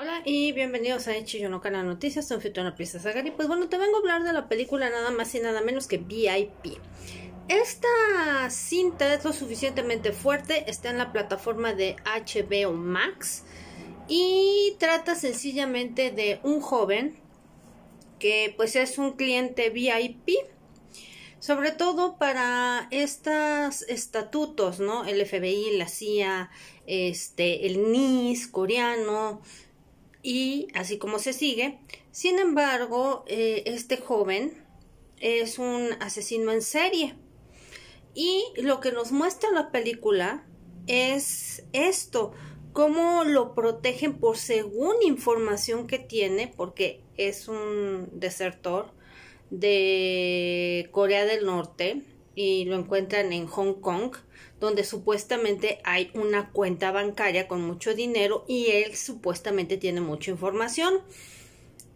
Hola y bienvenidos a no Canal Noticias, soy Fitona Prisa Zagari. Pues bueno, te vengo a hablar de la película nada más y nada menos que VIP. Esta cinta es lo suficientemente fuerte, está en la plataforma de HBO Max y trata sencillamente de un joven que pues es un cliente VIP sobre todo para estos estatutos, ¿no? El FBI, la CIA, este, el NIS coreano, y así como se sigue. Sin embargo, eh, este joven es un asesino en serie. Y lo que nos muestra la película es esto, cómo lo protegen por según información que tiene, porque es un desertor de Corea del Norte y lo encuentran en Hong Kong, donde supuestamente hay una cuenta bancaria con mucho dinero y él supuestamente tiene mucha información.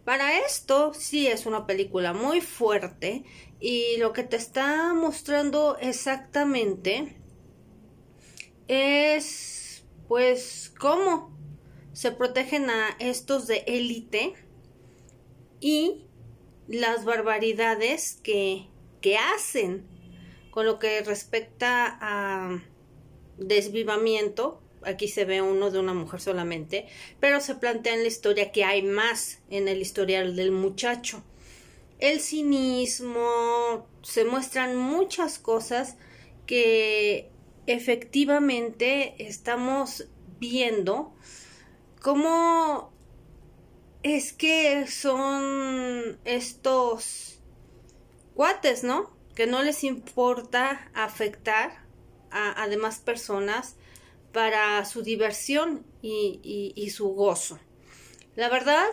Para esto sí es una película muy fuerte y lo que te está mostrando exactamente es pues cómo se protegen a estos de élite y las barbaridades que, que hacen con lo que respecta a desvivamiento, aquí se ve uno de una mujer solamente, pero se plantea en la historia que hay más en el historial del muchacho. El cinismo, se muestran muchas cosas que efectivamente estamos viendo cómo es que son estos cuates, ¿no? que no les importa afectar a, demás personas para su diversión y, su gozo. La verdad,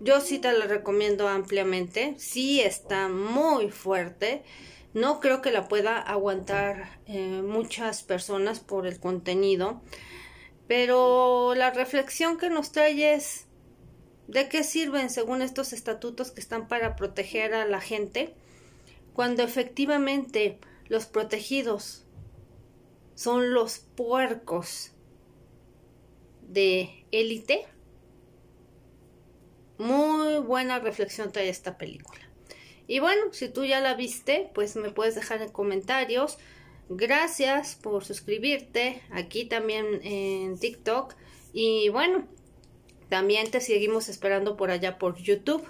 yo sí te la recomiendo ampliamente. Sí está muy fuerte. No creo que la pueda aguantar eh, muchas personas por el contenido. Pero la reflexión que nos trae es de qué sirven según estos estatutos que están para proteger a la gente cuando efectivamente los protegidos son los puercos de élite. Muy buena reflexión trae esta película. Y bueno, si tú ya la viste, pues me puedes dejar en comentarios. Gracias por suscribirte aquí también en TikTok. Y bueno, también te seguimos esperando por allá por YouTube.